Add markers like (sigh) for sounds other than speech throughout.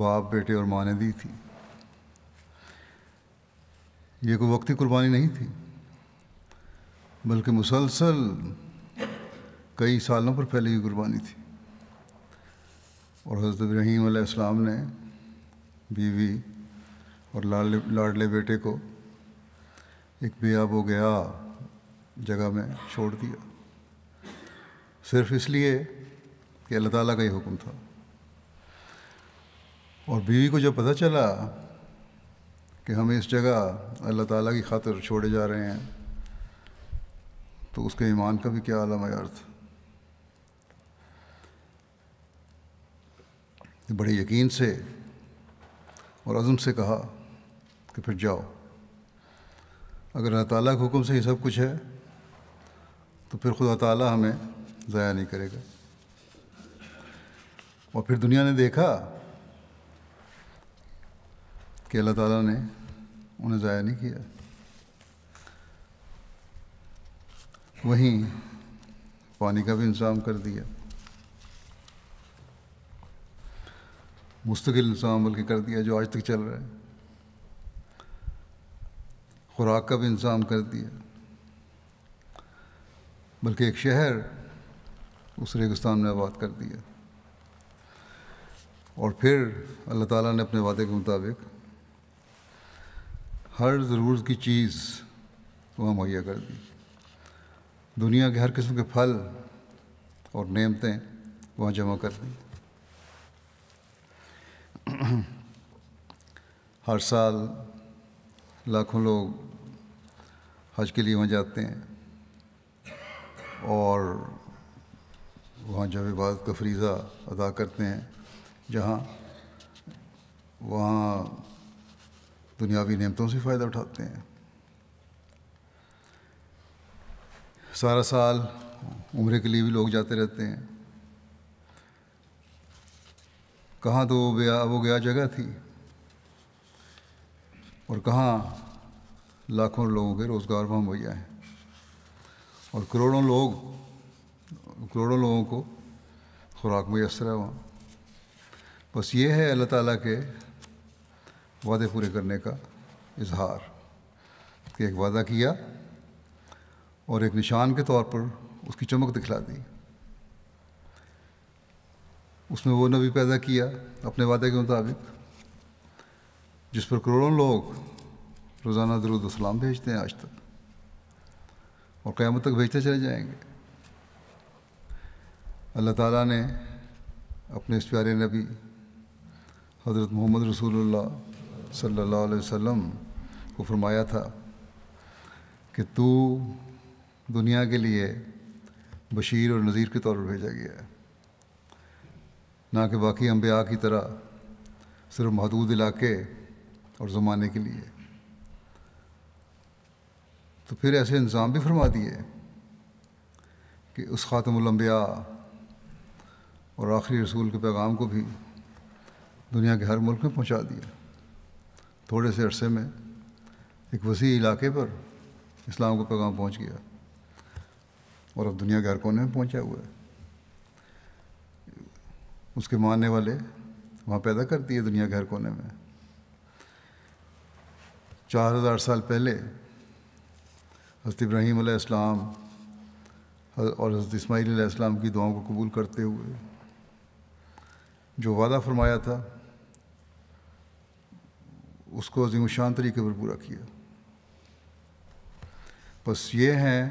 बाप बेटे और माँ ने दी थी ये कोई वक्ती कुर्बानी नहीं थी बल्कि मुसलसल कई सालों पर फैली हुई कुर्बानी थी और हज़रत इब्राहीम आसमाम ने बीवी और लाडले लाडले बेटे को एक बेआब हो गया जगह में छोड़ दिया सिर्फ इसलिए कि अल्लाह ताला का ही हुक्म था और बीवी को जब पता चला कि हम इस जगह अल्लाह ताला की खातर छोड़े जा रहे हैं तो उसके ईमान का भी क्या आलम यार था बड़े यकीन से और अज़म से कहा कि फिर जाओ अगर अल्लाह ताला के हुक्म से ये सब कुछ है तो फिर खुदा ताला हमें ज़ाया नहीं करेगा और फिर दुनिया ने देखा कि अल्लाह ताला ने उन्हें ज़ाया नहीं किया वहीं पानी का भी इंतज़ाम कर दिया मुस्तकिल इंतज़ाम बल्कि कर दिया जो आज तक चल रहा है खुराक का भी इंतज़ाम कर दिया बल्कि एक शहर उस रेगिस्तान में आबाद कर दिया और फिर अल्लाह ताला ने अपने वादे के मुताबिक हर ज़रूरत की चीज़ वहाँ मुहैया कर दी दुनिया के हर किस्म के फल और नेमतें वहाँ जमा कर दी (clears throat) हर साल लाखों लोग हज के लिए वहाँ जाते हैं और वहाँ जब इबादत का फरीज़ा अदा करते हैं जहाँ वहाँ दुनियावी नियमतों से फ़ायदा उठाते हैं सारा साल उम्र के लिए भी लोग जाते रहते हैं कहाँ तो वो गया जगह थी और कहाँ लाखों लोगों के रोज़गार वहाँ मुहैया हैं और करोड़ों लोग करोड़ों लोगों को खुराक मुयसर है वहाँ बस ये है अल्लाह ताला के वादे पूरे करने का इजहार कि एक वादा किया और एक निशान के तौर पर उसकी चमक दिखला दी उसमें वो नबी पैदा किया अपने वादे के मुताबिक जिस पर करोड़ों लोग रोज़ाना दरुदसलाम भेजते हैं आज तक और क़्यामत तक भेजते चले जाएंगे अल्लाह ताला ने अपने इस प्यारे नबी हज़रत मोहम्मद रसूलुल्लाह सल्लल्लाहु अलैहि वसल्लम को फरमाया था कि तू दुनिया के लिए बशीर और नज़ीर के तौर पर भेजा गया है ना कि बाकी अम्बिया की तरह सिर्फ महदूद इलाके और ज़माने के लिए तो फिर ऐसे इंतज़ाम भी फरमा दिए कि उस ख़ातमलम्बिया और आखिरी रसूल के पैगाम को भी दुनिया के हर मुल्क में पहुँचा दिया थोड़े से अरसे में एक वसी इलाके पर इस्लाम का पैगाम पहुंच गया और अब दुनिया के हर कोने में पहुंचा हुआ है उसके मानने वाले वहाँ पैदा करती है दुनिया के हर कोने में चार हज़ार साल पहले हज़रत इब्राहीम इस्लाम और हज़रत इसमाईल इस्लाम की दुआओं को कबूल करते हुए जो वादा फरमाया था उसको अजीम शान तरीके पर पूरा किया बस ये हैं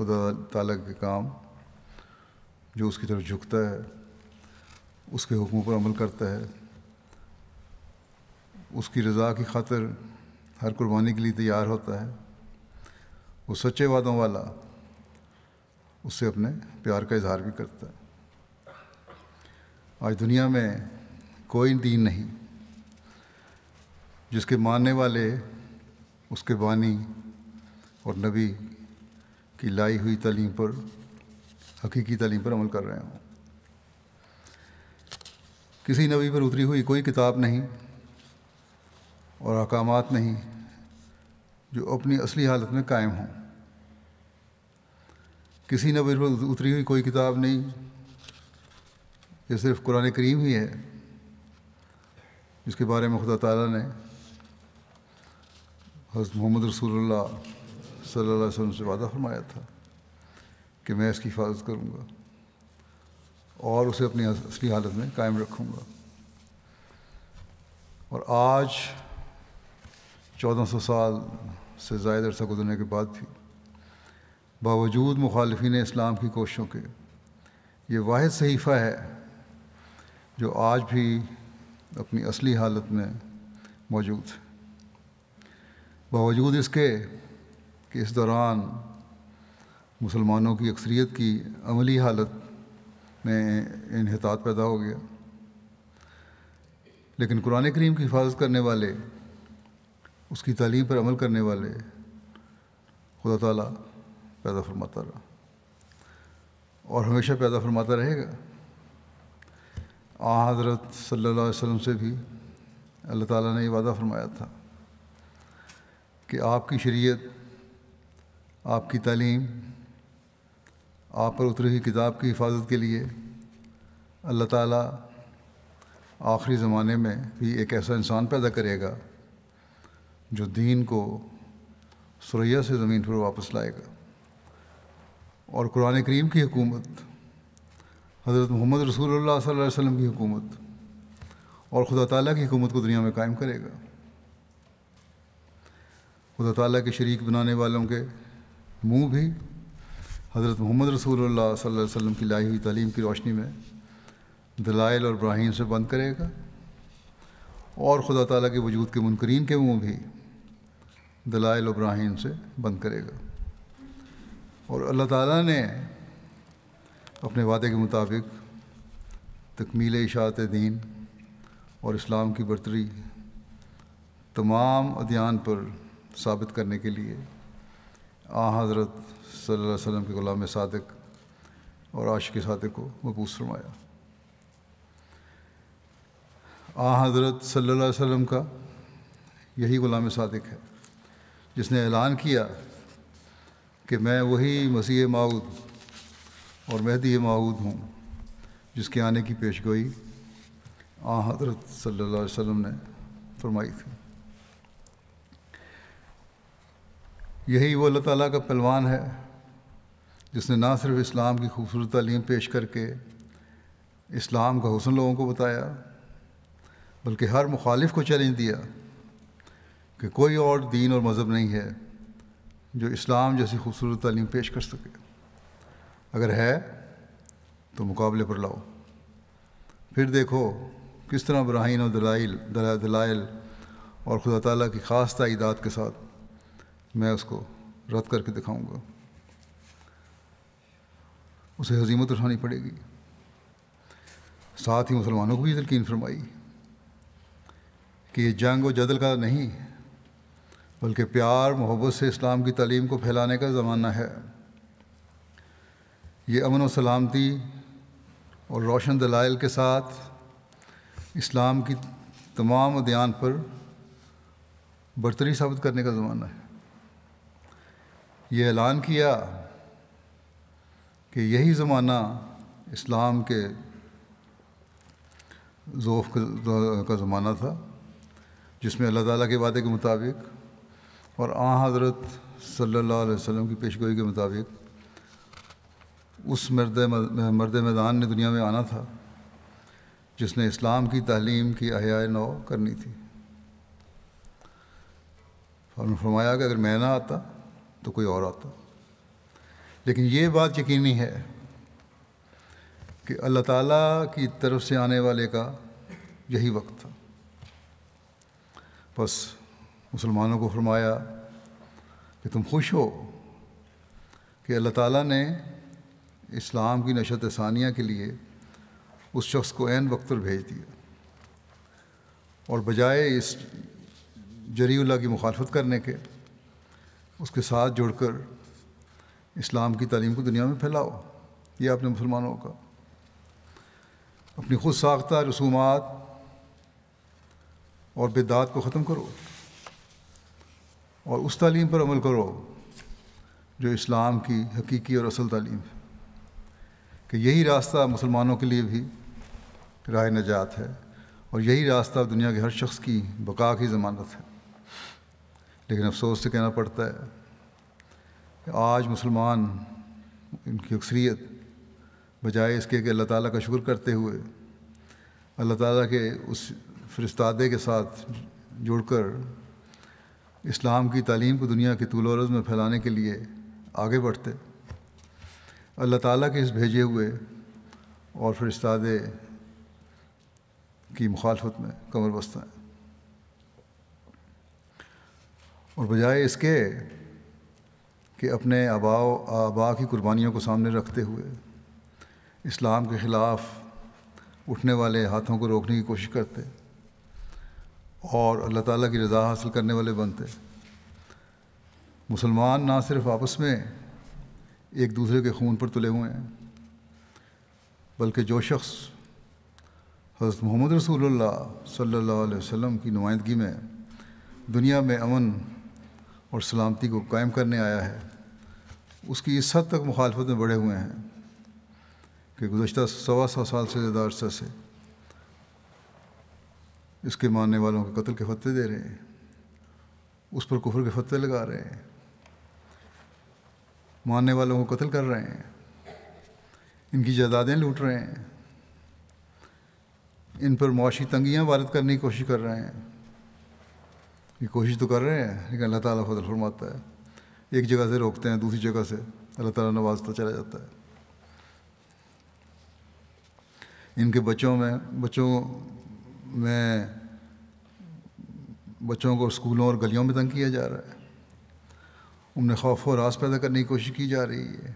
खुदा तला के काम जो उसकी तरफ झुकता है उसके हुक्मों पर अमल करता है उसकी रज़ा की खातर हर कुर्बानी के लिए तैयार होता है वो सच्चे वादों वाला उससे अपने प्यार का इजहार भी करता है आज दुनिया में कोई दीन नहीं जिसके मानने वाले उसके बानी और नबी की लाई हुई तलीम पर हकीकी तलीम पर अमल कर रहे हों किसी नबी पर उतरी हुई कोई किताब नहीं और अहकाम नहीं जो अपनी असली हालत में कायम हों किसी नबी पर उतरी हुई कोई किताब नहीं ये सिर्फ कुरान करीम ही है जिसके बारे में खुदा ताला ने हज़रत मोहम्मद रसूलुल्लाह सल्लल्लाहु अलैहि वसल्लम से वादा फरमाया था कि मैं इसकी हिफाजत करूँगा और उसे अपनी असली हालत में कायम रखूँगा और आज चौदह सौ साल से ज़ायद अरसा गुजरने के बाद भी बावजूद मुखालफन इस्लाम की कोशिशों के ये वाद सहीफ़ा है जो आज भी अपनी असली हालत में मौजूद है बावजूद इसके कि इस दौरान मुसलमानों की अक्सरीत की अमली हालत में इनहतात पैदा हो गया लेकिन कुरान करीम की हिफाजत करने वाले उसकी तालीम पर अमल करने वाले खुदा ताला पैदा फरमाता रहा और हमेशा पैदा फरमाता रहेगा आ हज़रत सल्लल्लाहु अलैहि वसल्लम से भी अल्लाह ताला ने ये वादा फरमाया था कि आपकी शरीयत आपकी तालीम आप पर उतरी हुई किताब की हिफाजत के लिए अल्लाह ताला आखिरी ज़माने में भी एक ऐसा इंसान पैदा करेगा जो दीन को सुरैया से ज़मीन पर वापस लाएगा और कुरान करीम की हुकूमत हज़रत मोहम्मद रसूल सल्लल्लाहु अलैहि वसल्लम की हुकूमत और खुदा ताला की हुकूमत को दुनिया में कायम करेगा खुदा ताली के शरीक बनाने वालों के मुँह भी हज़रत मोहम्मद रसूल वसम की लाई हुई तलीम की रोशनी में दलाइल और ब्राहिम से बंद करेगा और खुदा ताली के वजूद के मुनकरीन के मुँह भी दलाइल और ब्राहिम से बंद करेगा और अल्लाह ताली ने अपने वादे के मुताबिक तकमील इशात दीन और इस्लाम की बरतरी तमाम अध्यान पर साबित करने के लिए आ हज़रत सल्लल्लाहु अलैहि वसल्लम के ग़ुलाम सादक और आशिक सादक को मबूस फरमाया आ हज़रत सल्लल्लाहु अलैहि वसल्लम का यही ग़ुलाम सादक है जिसने ऐलान किया कि मैं वही मसीह माऊद और महदी माऊद हूँ जिसके आने की पेशगोई आ हज़रत सल्लल्लाहु अलैहि वसल्लम ने फरमाई थी यही वो अल्लाह ताली का पहलवान है जिसने ना सिर्फ इस्लाम की खूबसूरत तालीम पेश करके इस्लाम का हुसन लोगों को बताया बल्कि हर मुखालिफ को चैलेंज दिया कि कोई और दीन और मज़हब नहीं है जो इस्लाम जैसी खूबसूरत तालीम पेश कर सके अगर है तो मुकाबले पर लाओ फिर देखो किस तरह ब्राहन और दलाइल दलाइल और खुदा ताली की ख़ास तइदाद के साथ मैं उसको रद्द करके दिखाऊंगा उसे हजीमत उठानी पड़ेगी साथ ही मुसलमानों को भी तलकीन फरमाई कि ये जंग व जदल का नहीं बल्कि प्यार मोहब्बत से इस्लाम की तालीम को फैलाने का ज़माना है ये अमन व सलामती और रोशन दलाइल के साथ इस्लाम की तमाम अध्ययन पर बरतरी साबित करने का ज़माना है ये ऐलान किया कि यही ज़माना इस्लाम के ज़ोफ़ का ज़माना था जिसमें अल्लाह ताला के वादे के मुताबिक और आ हज़रत सल्लल्लाहु अलैहि वसल्लम की पेशगोई के मुताबिक उस मर्द मर्द मैदान ने दुनिया में आना था जिसने इस्लाम की तालीम की अहिया नौ करनी थी फरमाया कि अगर मैं ना आता तो कोई और आता लेकिन ये बात यकीनी है कि अल्लाह ताला की तरफ से आने वाले का यही वक्त था बस मुसलमानों को फरमाया कि तुम खुश हो कि अल्लाह ताला ने इस्लाम की नशत सानिया के लिए उस शख्स को एन वक्त भेज दिया और बजाय इस जरीउल्ला की मुखालफत करने के उसके साथ जुड़कर इस्लाम की तालीम को दुनिया में फैलाओ ये आपने मुसलमानों का अपनी खुद साख्ता रसूमात और बेदात को ख़त्म करो और उस तालीम पर अमल करो जो इस्लाम की हकीकी और असल तालीम है कि यही रास्ता मुसलमानों के लिए भी राय नजात है और यही रास्ता दुनिया के हर शख्स की बका की ज़मानत है लेकिन अफसोस से कहना पड़ता है कि आज मुसलमान इनकी अक्सरीत बजाय इसके कि अल्लाह ताला का शुक्र करते हुए अल्लाह ताला के उस फरिस्तादे के साथ जुड़कर इस्लाम की तालीम को दुनिया के तूलरज़ में फैलाने के लिए आगे बढ़ते अल्लाह ताला के इस भेजे हुए और फिर इस्तादे की मुखालफत में कमर बस्ता है और बजाय इसके कि अपने आबा आबा की कुर्बानियों को सामने रखते हुए इस्लाम के ख़िलाफ़ उठने वाले हाथों को रोकने की कोशिश करते और अल्लाह ताला की रज़ा हासिल करने वाले बनते मुसलमान ना सिर्फ आपस में एक दूसरे के खून पर तुले हुए हैं बल्कि जो शख्स हज़रत मोहम्मद रसूलुल्लाह सल्लल्लाहु अलैहि वसल्लम की नुमाइंदगी में दुनिया में अमन और सलामती को कायम करने आया है उसकी इस हद तक मुखालफत में बढ़े हुए हैं कि गुजशत सवा सौ साल से ज़्यादा अरसा से इसके मानने वालों को कत्ल के फते दे रहे हैं उस पर कुफर के फते लगा रहे हैं मानने वालों को कत्ल कर रहे हैं इनकी जायदादें लूट रहे हैं इन पर मुशी तंगियाँ वारद करने की कोशिश कर रहे हैं ये कोशिश तो कर रहे हैं लेकिन अल्लाह ताला फजल फरमाता है एक जगह से रोकते हैं दूसरी जगह से अल्लाह ताला नवाजता चला जाता है इनके बच्चों में बच्चों में बच्चों को स्कूलों और गलियों में तंग किया जा रहा है उनमें खौफ और आस पैदा करने की कोशिश की जा रही है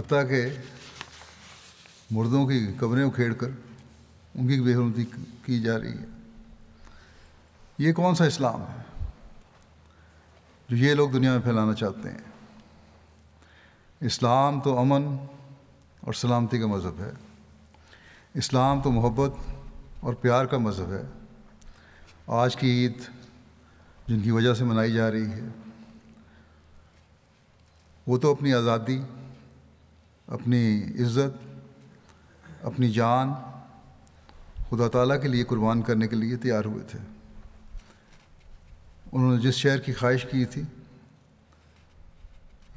हती के मुर्दों की कब्रें उखेड़ कर उनकी बेहरमती की जा रही है ये कौन सा इस्लाम है जो ये लोग दुनिया में फैलाना चाहते हैं इस्लाम तो अमन और सलामती का मज़हब है इस्लाम तो मोहब्बत और प्यार का मज़हब है आज की ईद जिनकी वजह से मनाई जा रही है वो तो अपनी आज़ादी अपनी इज़्ज़त अपनी जान खुदा ताला के लिए कुर्बान करने के लिए तैयार हुए थे उन्होंने जिस शहर की ख्वाहिश की थी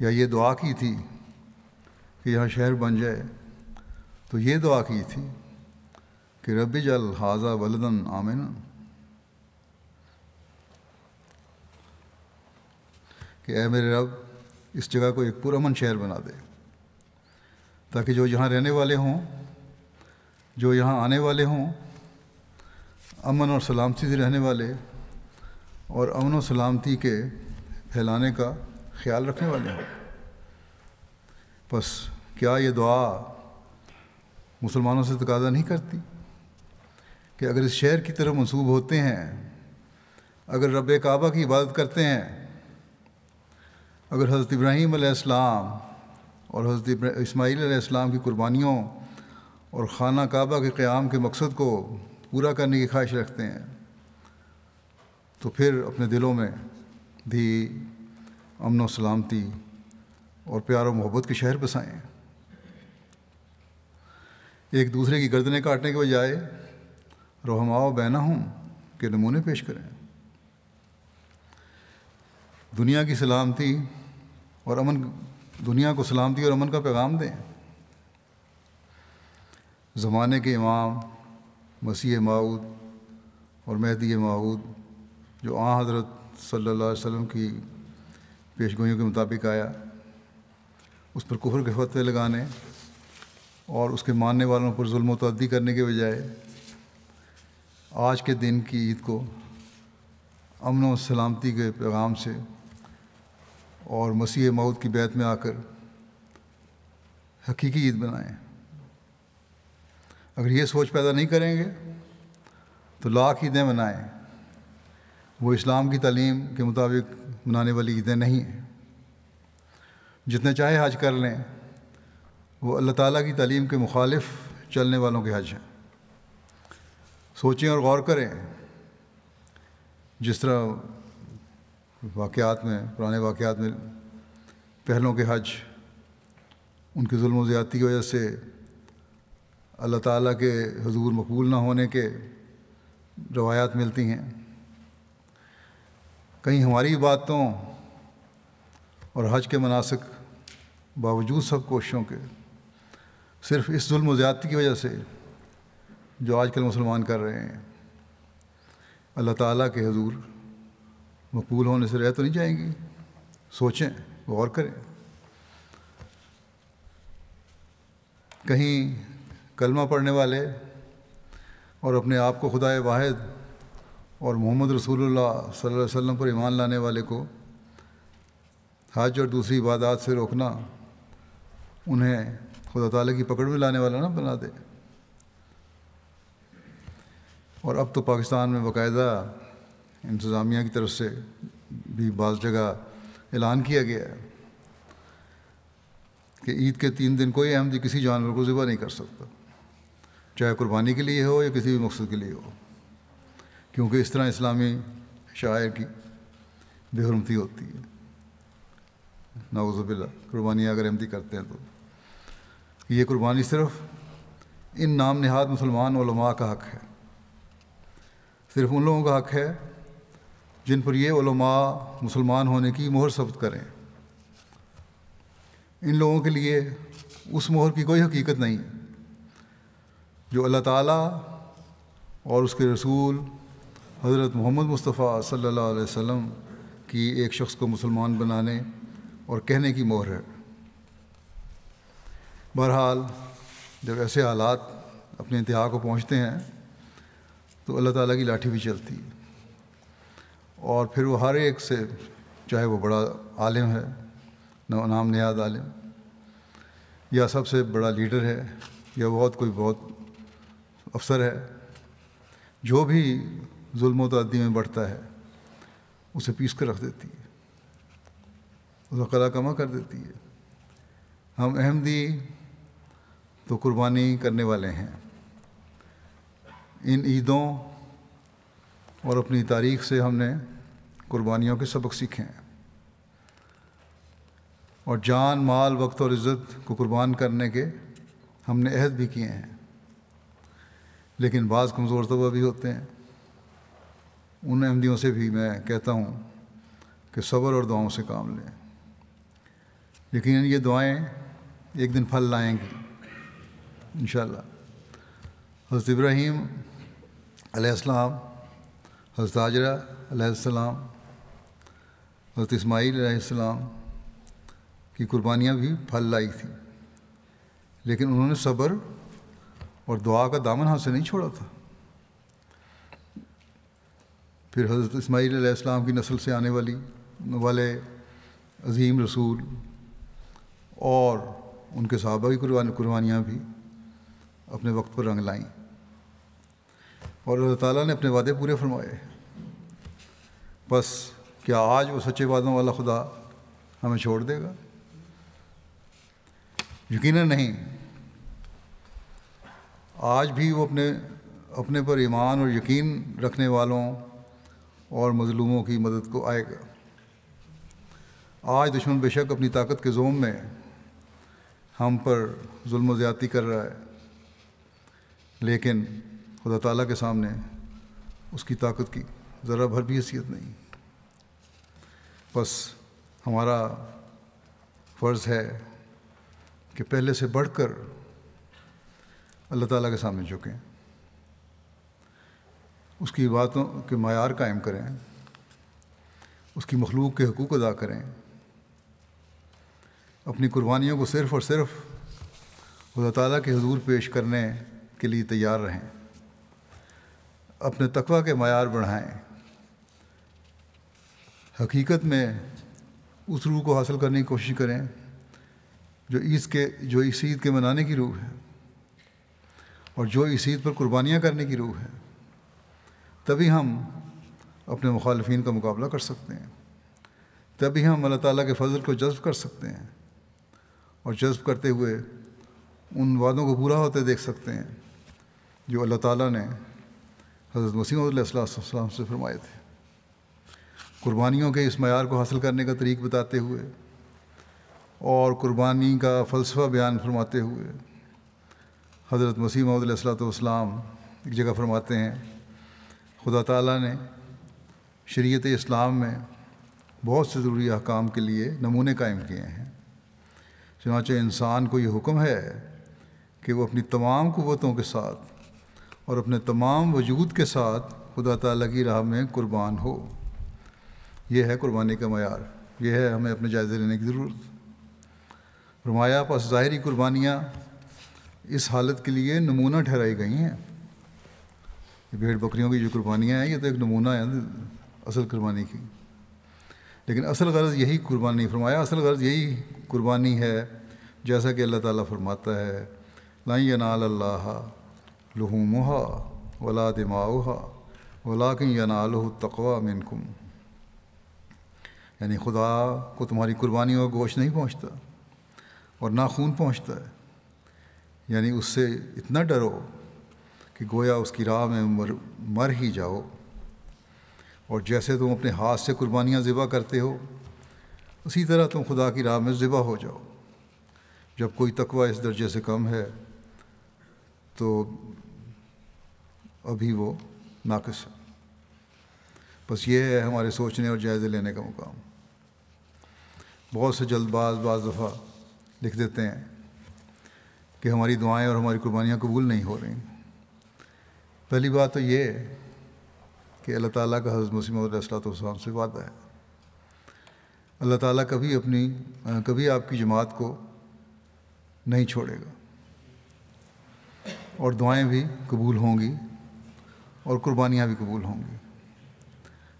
या ये दुआ की थी कि यहाँ शहर बन जाए तो ये दुआ की थी कि रबी जल हाजा वलदन आमिन कि ए मेरे रब इस जगह को एक पुरमन शहर बना दे ताकि जो यहाँ रहने वाले हों जो यहाँ आने वाले हों अमन और सलामती से रहने वाले और अमन व सलामती के फैलाने का ख्याल रखने वाले हों बस क्या ये दुआ मुसलमानों से तकाजा नहीं करती कि अगर इस शहर की तरफ मनसूब होते हैं अगर रब काबा की इबादत करते हैं अगर हज़रत इब्राहीम आसमाम और हज़रत इसमाईल आसमाम की कुर्बानियों और ख़ाना काबा के क़्याम के मकसद को पूरा करने की ख्वाहिश रखते हैं तो फिर अपने दिलों में भी अमन सलामती और प्यार और मोहब्बत के शहर बसाएं एक दूसरे की गर्दनें काटने के बजाय रोहमाओ बहना हूँ के नमूने पेश करें दुनिया की सलामती और अमन दुनिया को सलामती और अमन का पैगाम दें ज़माने के इमाम मसीह माऊद और महदी माऊद जो आ हज़रत सल्ला वसम की पेशगोइयों के मुताबिक आया उस पर कुहर के फतवे लगाने और उसके मानने वालों पर जुल्म तदी करने के बजाय आज के दिन की ईद को अमन व सलामती के पैगाम से और मसीह मऊद की बैत में आकर हकीकी ईद बनाएं अगर ये सोच पैदा नहीं करेंगे तो लाख ईदें बनाएँ वो इस्लाम की तलीम के मुताबिक मनाने वाली ईदें नहीं हैं जितने चाहे हज कर लें वो अल्लाह ताला की तालीम के मुखालिफ चलने वालों के हज हैं सोचें और गौर करें जिस तरह वाक़ात में पुराने वाक़ात में पहलों के हज उनकी जुल्म ज़्यादती की वजह से अल्लाह ताला के हजूर मकबूल ना होने के रवायात मिलती हैं कहीं हमारी बातों और हज के मनासक बावजूद सब कोशिशों के सिर्फ इस जुल्म ज़्यादती की वजह से जो आजकल मुसलमान कर रहे हैं अल्लाह ताला के हजूर मकबूल होने से रह तो नहीं जाएंगी सोचें गौर करें कहीं कलमा पढ़ने वाले और अपने आप को खुदाए वाहिद और मोहम्मद रसूलुल्लाह सल्लल्लाहु अलैहि वसल्लम पर ईमान लाने वाले को हज और दूसरी इबादत से रोकना उन्हें खुदा ताली की पकड़ में लाने वाला ना बना दे और अब तो पाकिस्तान में बाकायदा इंतज़ामिया की तरफ से भी बाज़ जगह ऐलान किया गया है कि ईद के तीन दिन कोई अहमदी किसी जानवर को ज़िबा नहीं कर सकता चाहे कुर्बानी के लिए हो या किसी भी मकसद के लिए हो क्योंकि इस तरह इस्लामी शायर की बेहरमती होती है नावज़बिल्ला कुर्बानी अगर अहमदी करते हैं तो ये कुर्बानी सिर्फ इन नाम नहाद मुसलमान ओलमा का हक है सिर्फ उन लोगों का हक है जिन पर ये वलमा मुसलमान होने की मोहर सबत करें इन लोगों के लिए उस मोहर की कोई हकीकत नहीं जो अल्लाह ताला और उसके रसूल हज़रत मोहम्मद मुस्तफ़ा सल्ला वसम की एक शख्स को मुसलमान बनाने और कहने की मोहर है बहरहाल जब ऐसे हालात अपने इंतहा को पहुँचते हैं तो अल्लाह ताला की लाठी भी चलती है और फिर वो हर एक से चाहे वो बड़ा आलिम है नाम नयाद आलिम या सबसे बड़ा लीडर है या बहुत कोई बहुत अफसर है जो भी जुल्म तदी में बढ़ता है उसे पीस कर रख देती है उसका कला कमा कर देती है हम अहमदी तो कुर्बानी करने वाले हैं इन ईदों और अपनी तारीख से हमने कुर्बानियों के सबक सीखे हैं और जान माल वक्त और इज़्ज़त को कुर्बान करने के हमने अहद भी किए हैं लेकिन बाज़ कमज़ोर तबा भी होते हैं उन अहमदियों से भी मैं कहता हूँ कि सब्र और दुआओं से काम लें लेकिन ये दुआएं एक दिन फल लाएंगी इन हज़रत इब्राहीम अलैहिस्सलाम हज़रत हाजरा अलैहिस्सलाम हज़रत इस्माइल अलैहिस्सलाम की कुर्बानियाँ भी फल लाई थी लेकिन उन्होंने सब्र और दुआ का दामन हाथ से नहीं छोड़ा था फिर हज़रत इसमाइल इस्लाम की नस्ल से आने वाली वाले अज़ीम रसूल और उनके सहाबा की कुर्बानियाँ भी अपने वक्त पर रंग लाईं और अल्लाह ताला ने अपने वादे पूरे फरमाए बस क्या आज वो सच्चे वादों वाला खुदा हमें छोड़ देगा यकीन नहीं आज भी वो अपने अपने पर ईमान और यकीन रखने वालों और मजलूमों की मदद को आएगा आज दुश्मन बेशक अपनी ताकत के जोम में हम पर जुल्म ज़्यादती कर रहा है लेकिन खुदा ताला के सामने उसकी ताकत की ज़रा भर भी हैसियत नहीं बस हमारा फ़र्ज़ है कि पहले से बढ़कर अल्लाह ताला के सामने झुकें उसकी बातों के मैार कायम करें उसकी मखलूक के हकूक़ अदा करें अपनी कुर्बानियों को सिर्फ़ और सिर्फ खुदा ताली के हजूर पेश करने के लिए तैयार रहें अपने तकवा के मैार बढ़ाएँ हकीकत में उस रूह को हासिल करने की कोशिश करें जो ईद के जो इस ईद के मनाने की रूह है और जो इस ईद पर कुर्बानियाँ करने की रूह है तभी हम अपने मुखालफन का मुकाबला कर सकते हैं तभी हम अल्लाह ताला के फजल को जज्ब कर सकते हैं और जज्ब करते हुए उन वादों को पूरा होते देख सकते हैं जो अल्लाह ताला ने हज़रत मसीम से फरमाए थे कुर्बानियों के इस मैार को हासिल करने का तरीक़ बताते हुए और कुर्बानी का फ़लसफ़ा बयान फरमाते हुए हज़रत मसीम सलाम एक जगह फरमाते हैं खुदा ताला ने शरीयत इस्लाम में बहुत से ज़रूरी अहकाम के लिए नमूने कायम किए हैं चुनाच इंसान को ये हुक्म है कि वो अपनी तमाम क़वतों के साथ और अपने तमाम वजूद के साथ खुदा ताला की राह में कुर्बान हो यह है कुर्बानी का मैार यह है हमें अपने जायज़े लेने की ज़रूरत फरमाया पास ज़ाहरी कुर्बानियाँ इस हालत के लिए नमूना ठहराई गई हैं भेड़ बकरियों की जो कुर्बानियाँ हैं ये तो एक नमूना है असल कुर्बानी की लेकिन असल गर्ज़ यही कुर्बानी फरमाया असल गर्ज़ यही कुर्बानी है जैसा कि अल्लाह ताला फरमाता है लाई नाल अल्लाह लहूमहा वला दिमाहा वला कि नाल तकवा मिनकुम यानी खुदा को तुम्हारी कुर्बानी और गोश नहीं पहुँचता और ना खून पहुँचता है यानी उससे इतना डरो कि गोया उसकी राह में मर मर ही जाओ और जैसे तुम अपने हाथ से कुर्बानियाँ ज़िबा करते हो उसी तरह तुम खुदा की राह में ज़िबा हो जाओ जब कोई तकवा इस दर्जे से कम है तो अभी वो नाकस है बस ये है हमारे सोचने और जायज़े लेने का मुकाम बहुत से जल्दबाज बाज दफ़ा लिख देते हैं कि हमारी दुआएं और हमारी कुर्बानियाँ कबूल नहीं हो रही पहली बात तो ये कि अल्लाह ताला का हज़रत मसीह मसलाम से वादा है अल्लाह ताला कभी अपनी कभी आपकी जमात को नहीं छोड़ेगा और दुआएं भी कबूल होंगी और कुर्बानियाँ भी कबूल होंगी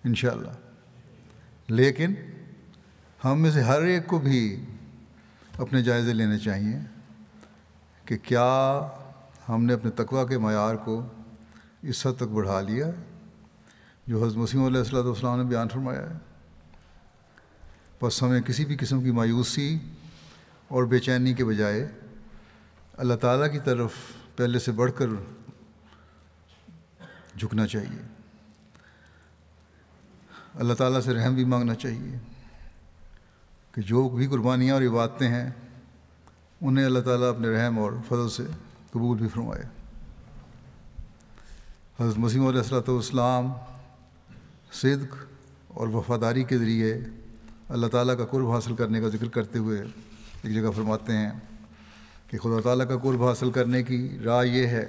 इन लेकिन हम में से हर एक को भी अपने जायज़े लेने चाहिए कि क्या हमने अपने तकवा के मैार को इस हद तक बढ़ा लिया है जो हज़ मसीम ने बयान फरमाया है बस हमें किसी भी किस्म की मायूसी और बेचैनी के बजाय अल्लाह ताला की तरफ पहले से बढ़कर झुकना चाहिए अल्लाह ताला से रहम भी मांगना चाहिए कि जो भी कुर्बानियाँ और इबादतें हैं उन्हें अल्लाह ताला अपने रहम और फजल से कबूल भी फरमाए हज़रत मसीम सलाम सिद्क और वफ़ादारी के ज़रिए अल्लाह ताला का कुर्ब हासिल करने का जिक्र करते हुए एक जगह फरमाते हैं कि खुदा ताला का कुर्ब हासिल करने की राय यह है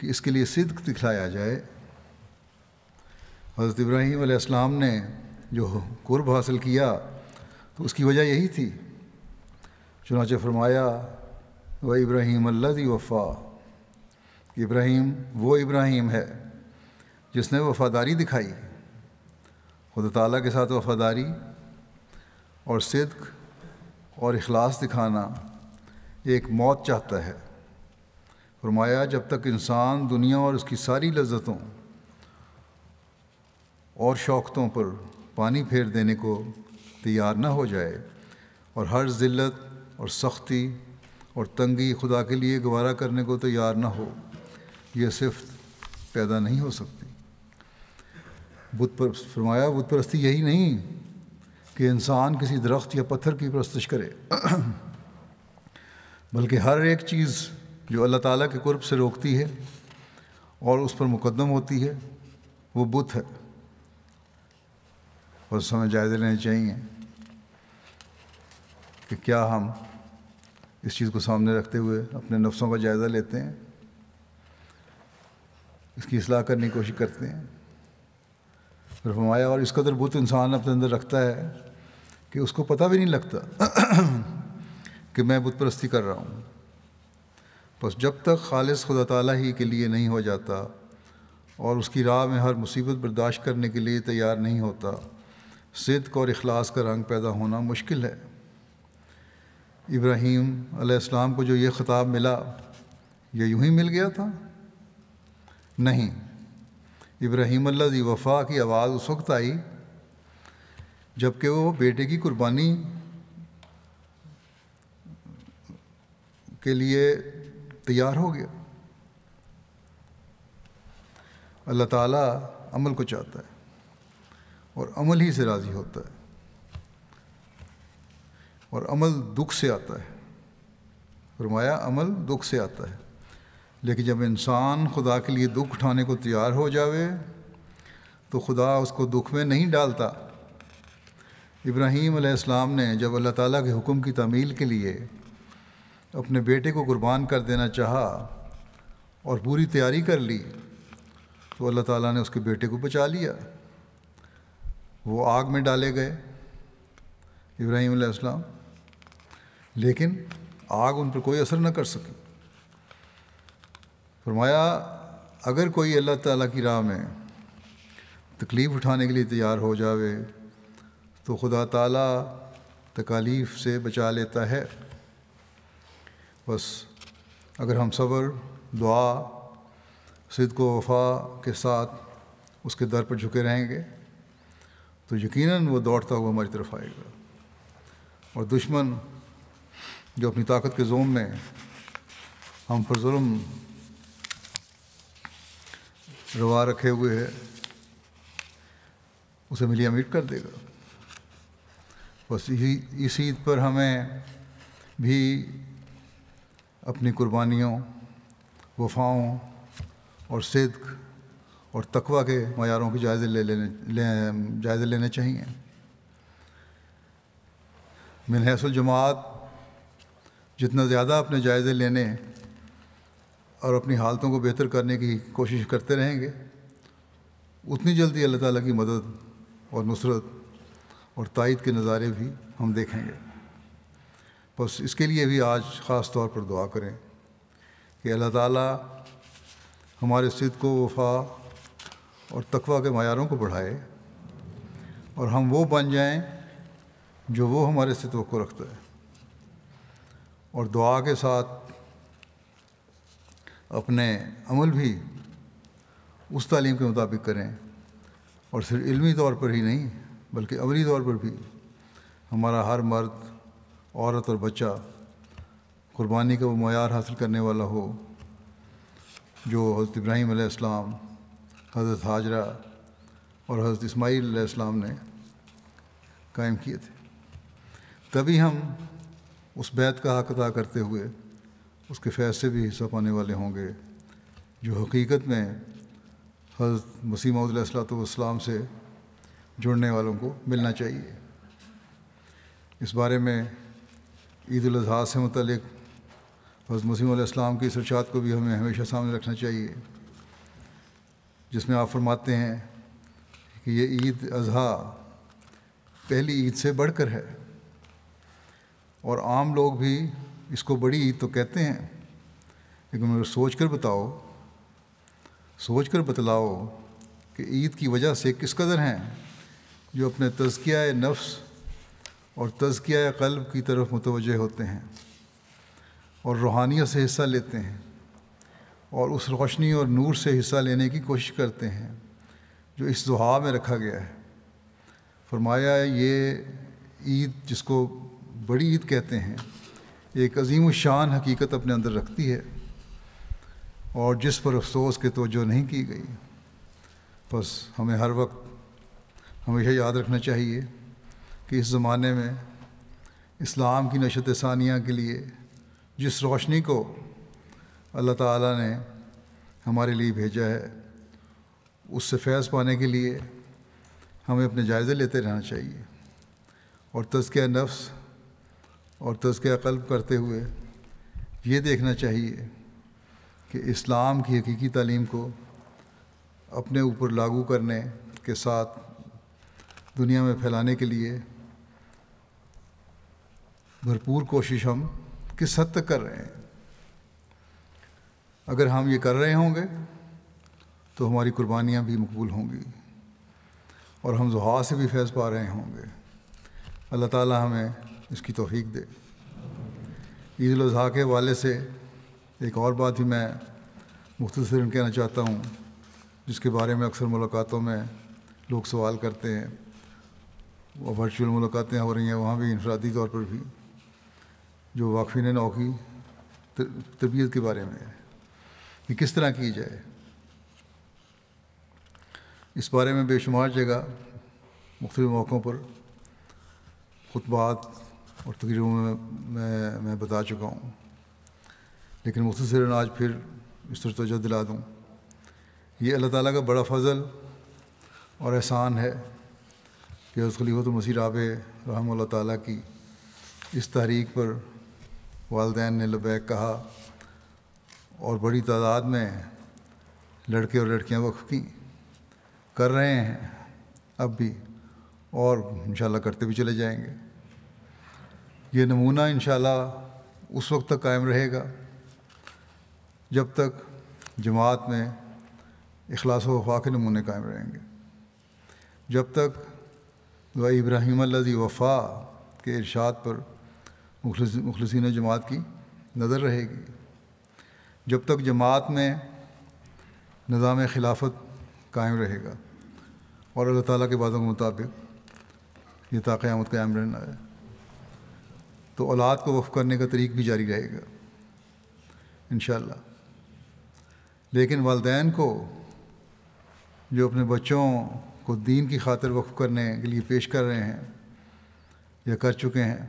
कि इसके लिए सिद्क दिखलाया जाए हज़रत इब्राहीम आसमाम ने जो कुर्ब हासिल किया तो उसकी वजह यही थी चुनाच फरमाया व इब्राहीम अल्लाजी वफ़ा इब्राहिम वो इब्राहिम है जिसने वफ़ादारी दिखाई खुद ताला के साथ वफ़ादारी और सिद्क और अखलास दिखाना एक मौत चाहता है फरमाया जब तक इंसान दुनिया और उसकी सारी लज्जतों और शौक़तों पर पानी फेर देने को तैयार ना हो जाए और हर ज़िल्लत और सख्ती और तंगी खुदा के लिए गवारा करने को तैयार ना हो ये सिफ्त पैदा नहीं हो सकती बुत पर फरमाया बुत परस्ती यही नहीं कि इंसान किसी दरख्त या पत्थर की परस्तिश करे (clears throat) बल्कि हर एक चीज़ जो अल्लाह ताला के कुर्ब से रोकती है और उस पर मुकदम होती है वो बुत है और समय जायजे लेने चाहिए कि क्या हम इस चीज़ को सामने रखते हुए अपने नफ्सों का जायज़ा लेते हैं इसकी असलाह करने की कोशिश करते हैं और फरमाया और इस कदर बुत इंसान अपने अंदर रखता है कि उसको पता भी नहीं लगता (clears throat) कि मैं बुत परस्ती कर रहा हूँ बस जब तक खालिस खुदा ताला ही के लिए नहीं हो जाता और उसकी राह में हर मुसीबत बर्दाश्त करने के लिए तैयार नहीं होता सिद्क और अखलास का रंग पैदा होना मुश्किल है इब्राहीम को जो ये ख़ताब मिला ये यूं ही मिल गया था नहीं इब्राहिम अल्लाजी वफ़ा की आवाज़ उस वक्त आई जबकि वो बेटे की कुर्बानी के लिए तैयार हो गया अल्लाह ताला अमल को चाहता है और अमल ही से राज़ी होता है और अमल दुख से आता है फरमाया अमल दुख से आता है लेकिन जब इंसान खुदा के लिए दुख उठाने को तैयार हो जावे तो खुदा उसको दुख में नहीं डालता इब्राहीम अलैहिस्सलाम ने जब अल्लाह ताला के हुक्म की तमील के लिए अपने बेटे को कुर्बान कर देना चाहा और पूरी तैयारी कर ली तो अल्लाह ताला ने उसके बेटे को बचा लिया वो आग में डाले गए इब्राहीम अलैहिस्सलाम लेकिन आग उन पर कोई असर न कर सकी फरमाया अगर कोई अल्लाह ताला की राह में तकलीफ़ उठाने के लिए तैयार हो जावे तो खुदा ताला तकालीफ से बचा लेता है बस अगर हम सब्र दुआ सिद को वफा के साथ उसके दर पर झुके रहेंगे तो यकीनन वो दौड़ता हुआ हमारी तरफ आएगा और दुश्मन जो अपनी ताकत के जोम में हम पर जुल्म रवा रखे हुए है उसे मिलिया मीट कर देगा बस इसी इस ईद पर हमें भी अपनी कुर्बानियों वफाओं और सिद्क और तकवा के मैारों के जायज़े ले लेने ले, जायज़े लेने चाहिए मिनहसुल जमात जितना ज़्यादा अपने जायज़े लेने और अपनी हालतों को बेहतर करने की कोशिश करते रहेंगे उतनी जल्दी अल्लाह ताला की मदद और नुसरत और तायद के नज़ारे भी हम देखेंगे बस इसके लिए भी आज ख़ास तौर पर दुआ करें कि अल्लाह ताला हमारे सिद्ध को वफा और तकवा के मैारों को बढ़ाए और हम वो बन जाएं जो वो हमारे से तो रखता है और दुआ के साथ अपने अमल भी उस तालीम के मुताबिक करें और सिर्फ इलमी तौर पर ही नहीं बल्कि अमली तौर पर भी हमारा हर मर्द औरत और बच्चा क़ुरबानी का वो मैार हासिल करने वाला हो जो हज़रत इब्राहिम आसमाम हज़रत हाजरा और हज़रत इस्माईल आसमाम ने कायम किए थे तभी हम उस बैत का हक अदा करते हुए उसके फैसले भी हिस्सा पाने वाले होंगे जो हकीकत में हज़रत मसीमद वसलाम से जुड़ने वालों को मिलना चाहिए इस बारे में ईद अजी से मतलब हज़रत मसीम की इस को भी हमें हमेशा सामने रखना चाहिए जिसमें आप फरमाते हैं कि ये ईद अजहा पहली ईद से बढ़कर है और आम लोग भी इसको बड़ी ईद तो कहते हैं लेकिन मगर सोच कर बताओ सोच कर बतलाओ कि ईद की वजह से किस कदर हैं जो अपने तजकिया नफ्स और तजकिया कल्ब की तरफ मुतवजह होते हैं और रूहानियत से हिस्सा लेते हैं और उस रोशनी और नूर से हिस्सा लेने की कोशिश करते हैं जो इस दुहा में रखा गया है फरमाया ये ईद जिसको बड़ी ईद कहते हैं एक अजीम शान हकीकत अपने अंदर रखती है और जिस पर अफसोस के तोज़ो नहीं की गई बस हमें हर वक्त हमेशा याद रखना चाहिए कि इस ज़माने में इस्लाम की नशत सानिया के लिए जिस रोशनी को अल्लाह ताला ने हमारे लिए भेजा है उससे फैज़ पाने के लिए हमें अपने जायज़े लेते रहना चाहिए और तज़किया नफ्स और तस्किया तो कल्ब करते हुए ये देखना चाहिए कि इस्लाम की हकीकी तालीम को अपने ऊपर लागू करने के साथ दुनिया में फैलाने के लिए भरपूर कोशिश हम किस हद तक कर रहे हैं अगर हम ये कर रहे होंगे तो हमारी कुर्बानियाँ भी मकबूल होंगी और हम जुहा से भी फैज़ पा रहे होंगे अल्लाह ताला हमें इसकी तोफीक दे ईद अजी के हवाले से एक और बात भी मैं मुख्तर कहना चाहता हूँ जिसके बारे में अक्सर मुलाकातों में लोग सवाल करते हैं और वर्चुअल मुलाकातें हो रही हैं वहाँ भी इनफरादी तौर पर भी जो वाकफिन नौ की तरबियत के बारे में कि किस तरह की जाए इस बारे में बेशुमार जगह मुख्तु मौक़ों पर खुतबात ポルトギル મે મેં બતા ચુકા હું લેકિન મુસસિર આજ ફિર ઇસ્તિતજા દિલા દું યે અલ્લાહ તала કા બڑا ફઝલ ઓર એહસાન હૈ પીયસ ખલીફતુ મુસીરા પે રહેમ અલ્લાહ તала કી ઇસ તારીખ પર વાલદન લેબક કહા ઓર બડી તાદાદ મે લડકે ઓર લડકિયા વખ કી કર રહે હે અભી ઓર ઇન્શા અલ્લાહ કરતે બી ચલે જાયેંગે ये नमूना इन उस वक्त तक कायम रहेगा जब तक जमात में अखलास वफा के नमूने कायम रहेंगे जब तक दुआ इब्राहिम वफ़ा के इरशाद पर मुखलसिन जमात की नज़र रहेगी जब तक जमात में निज़ाम खिलाफत कायम रहेगा और अल्लाह ताला के वादों के मुताबिक ये ताक़यामत कायम रहना है तो औलाद को वफ़ करने का तरीक भी जारी रहेगा इन लेकिन वालदेन को जो अपने बच्चों को दीन की खातर वक्फ करने के लिए पेश कर रहे हैं या कर चुके हैं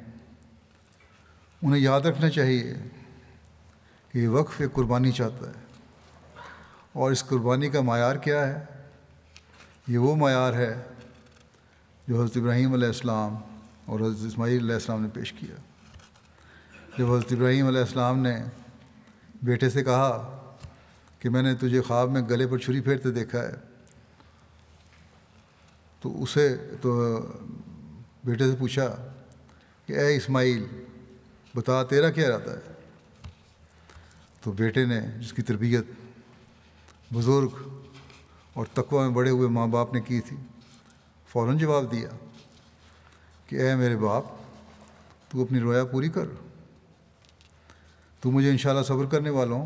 उन्हें याद रखना चाहिए कि ये वक्फ एक कुर्बानी चाहता है और इस कुर्बानी का मैार क्या है ये वो मैार है जो हज़रत इब्राहीम और हज़रत इसमाईल ने पेश किया जब हज़रत इब्राहीम ने बेटे से कहा कि मैंने तुझे ख्वाब में गले पर छुरी फेरते देखा है तो उसे तो बेटे से पूछा कि ए इस्माइल बता तेरा क्या रहता है तो बेटे ने जिसकी तरबियत बुज़ुर्ग और तकवा में बड़े हुए माँ बाप ने की थी फ़ौर जवाब दिया कि ए मेरे बाप तू अपनी रोया पूरी कर तो मुझे इन सब्र करने वालों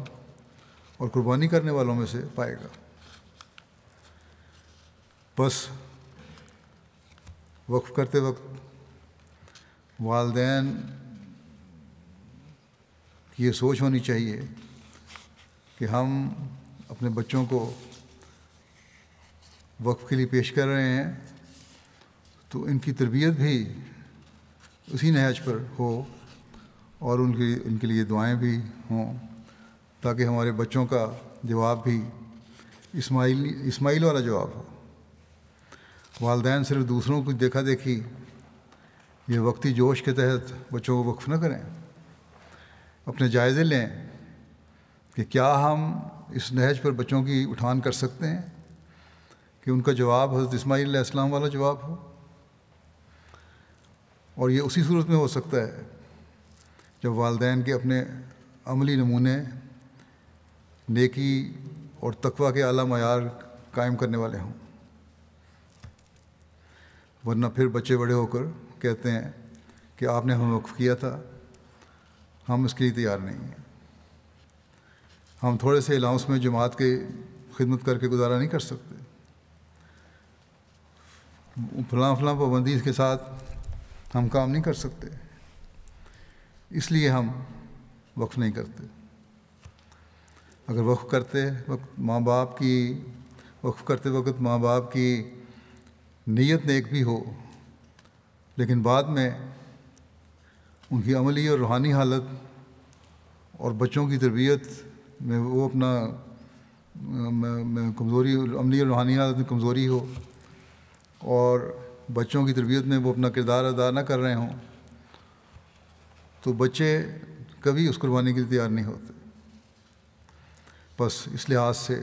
और कुर्बानी करने वालों में से पाएगा बस वक्फ करते वक्त वालदेन की ये सोच होनी चाहिए कि हम अपने बच्चों को वक्फ के लिए पेश कर रहे हैं तो इनकी तरबियत भी उसी नहज पर हो और उनके उनके लिए दुआएं भी हों ताकि हमारे बच्चों का जवाब भी इस्माइल इस्माइल वाला जवाब हो वालदेन सिर्फ दूसरों को देखा देखी ये वक्ती जोश के तहत बच्चों को वक्फ न करें अपने जायज़े लें कि क्या हम इस नहज पर बच्चों की उठान कर सकते हैं कि उनका जवाब हज़रत इसमाईल वाला जवाब हो और ये उसी सूरत में हो सकता है जब वालदेन के अपने अमली नमूने नेकी और तकवा के अला मैार कायम करने वाले हों वरना फिर बच्चे बड़े होकर कहते हैं कि आपने हमें वक्फ किया था हम इसके लिए तैयार नहीं हैं हम थोड़े से अलाउंस में जमात के खिदमत करके गुजारा नहीं कर सकते फलां फलां पाबंदी के साथ हम काम नहीं कर सकते इसलिए हम वक्फ नहीं करते अगर वक्फ करते वक्त माँ बाप की वक्फ करते वक्त माँ बाप की नीयत नेक भी हो लेकिन बाद में उनकी अमली और रूहानी हालत और बच्चों की तरबियत में वो अपना कमज़ोरी अमली और रूहानी हालत में कमज़ोरी हो और बच्चों की तरबियत में वो अपना किरदार अदा ना कर रहे हों तो बच्चे कभी उस कुर्बानी के लिए तैयार नहीं होते बस इस लिहाज से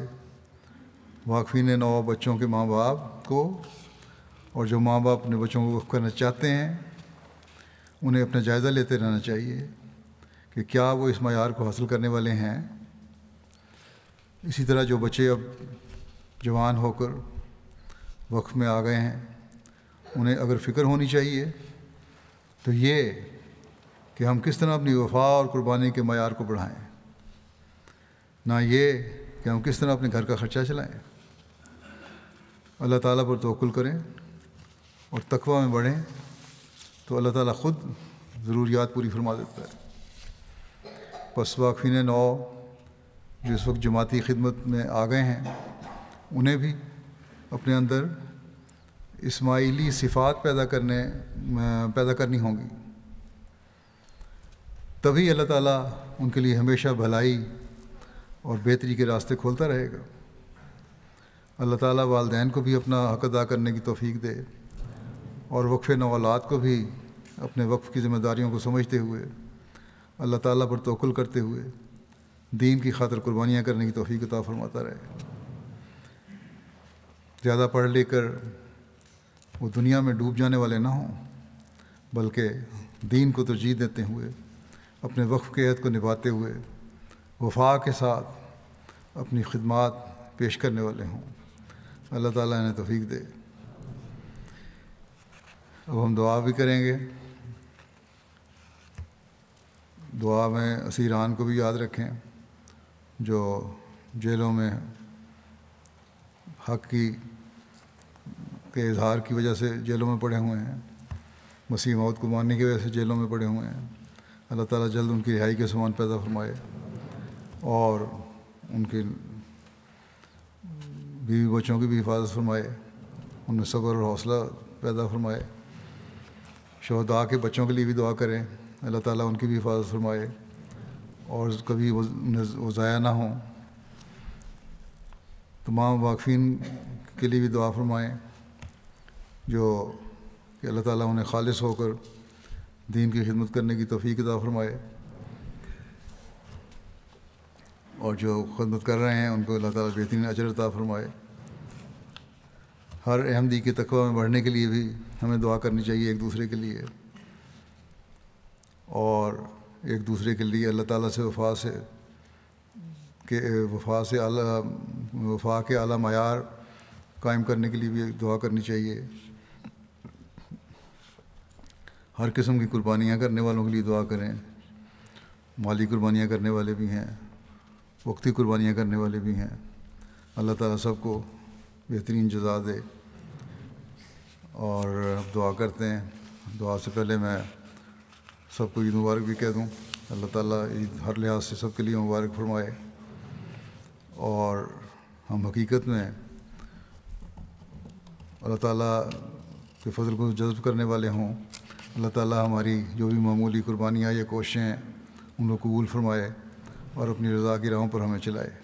ने नौ बच्चों के माँ बाप को और जो माँ बाप अपने बच्चों को वक्फ करना चाहते हैं उन्हें अपना जायज़ा लेते रहना चाहिए कि क्या वो इस मैार को हासिल करने वाले हैं इसी तरह जो बच्चे अब जवान होकर वक्फ में आ गए हैं उन्हें अगर फ़िक्र होनी चाहिए तो ये कि हम किस तरह अपनी वफा और कुर्बानी के मैार को बढ़ाएं ना ये कि हम किस तरह अपने घर का ख़र्चा चलाएं अल्लाह ताला पर तोकुल करें और तकवा में बढ़ें तो अल्लाह ताला ख़ुद ज़रूरियात पूरी फरमा देता है पसवा वाकफिन नौ जो इस वक्त जमाती खिदमत में आ गए हैं उन्हें भी अपने अंदर इसमाइली सिफात पैदा करने पैदा करनी होंगी तभी अल्लाह ताला उनके लिए हमेशा भलाई और बेहतरी के रास्ते खोलता रहेगा अल्लाह ताला वालदेन को भी अपना हक अदा करने की तोफ़ी दे और वक्फ़ नवालात को भी अपने वक्फ़ की ज़िम्मेदारियों को समझते हुए अल्लाह ताला पर तोकुल करते हुए दीन की खातर कुर्बानियाँ करने की तोफ़ी अता फरमाता रहे ज़्यादा पढ़ लिख कर वो दुनिया में डूब जाने वाले ना हों बल्कि दीन को तरजीह देते हुए अपने वक्फ़ के अहद को निभाते हुए वफा के साथ अपनी खिदमत पेश करने वाले हों अल्लाह ताला ने तफीक दे अब हम दुआ भी करेंगे दुआ में असीरान को भी याद रखें जो जेलों में हक की के इजहार की वजह से जेलों में पड़े हुए हैं मसीह मौत को मानने की वजह से जेलों में पड़े हुए हैं अल्लाह ताला जल्द उनकी रिहाई के सामान पैदा फरमाए और उनके बीवी बच्चों की भी हिफाजत फरमाए उनमें सब्र और हौसला पैदा फरमाए शहदा के बच्चों के लिए भी दुआ करें अल्लाह ताला उनकी भी हिफाजत फरमाए और कभी वो ज़ाया ना हों तमाम वाकफ़ीन के लिए भी दुआ फरमाएँ जो कि अल्लाह ताला उन्हें खालिस होकर दीन की खिदमत करने की तोफ़ी अदा फरमाए और जो खदमत कर रहे हैं उनको अल्लाह ताला बेहतरीन अजर अता फरमाए हर अहमदी के तकवा में बढ़ने के लिए भी हमें दुआ करनी चाहिए एक दूसरे के लिए और एक दूसरे के लिए अल्लाह ताला से वफा से के वफा से अला वफा के अला मैार कायम करने के लिए भी दुआ करनी चाहिए हर किस्म की कुर्बानियाँ करने वालों के लिए दुआ करें माली कुर्बानियाँ करने वाले भी हैं वक्ती कुर्बानियाँ करने वाले भी हैं अल्लाह ताला सबको बेहतरीन जजा दे और अब दुआ करते हैं दुआ से पहले मैं सबको ईद मुबारक भी कह दूँ अल्लाह ताला ईद हर लिहाज से सबके लिए मुबारक फरमाए और हम हकीकत में अल्लाह ताला के फजल को जज्ब करने वाले हों अल्लाह ताला हमारी जो भी मामूली कुर्बानियाँ या कोशिशें हैं उन लोग कबूल फरमाए और अपनी रजा की राहों पर हमें चलाए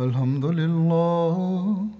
الحمد لله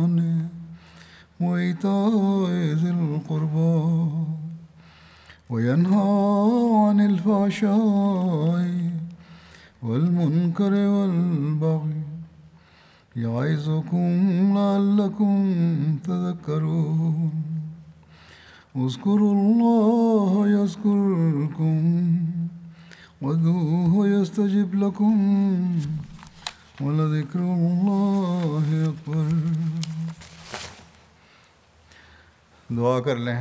وإيتاء ذي القربى وينهى عن الفحشاء والمنكر والبغي يعظكم لعلكم تذكرون اذكروا الله يذكركم وذوه يستجب لكم ولذكر الله أكبر दुआ कर लें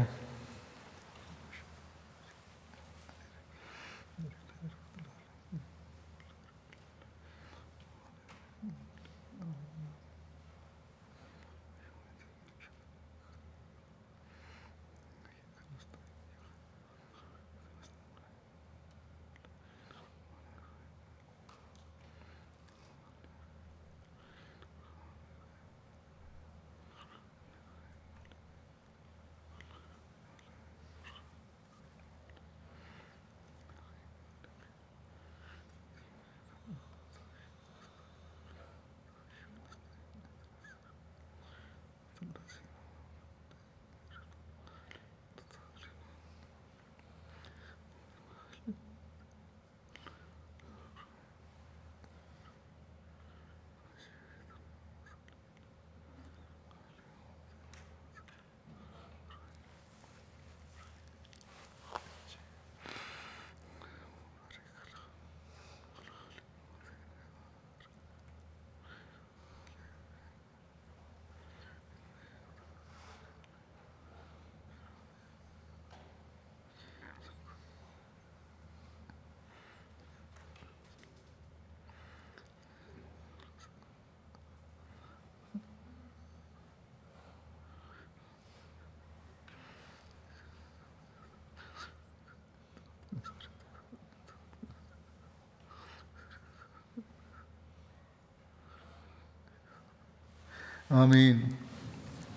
আমিন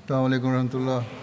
তাহলে আলাইকুম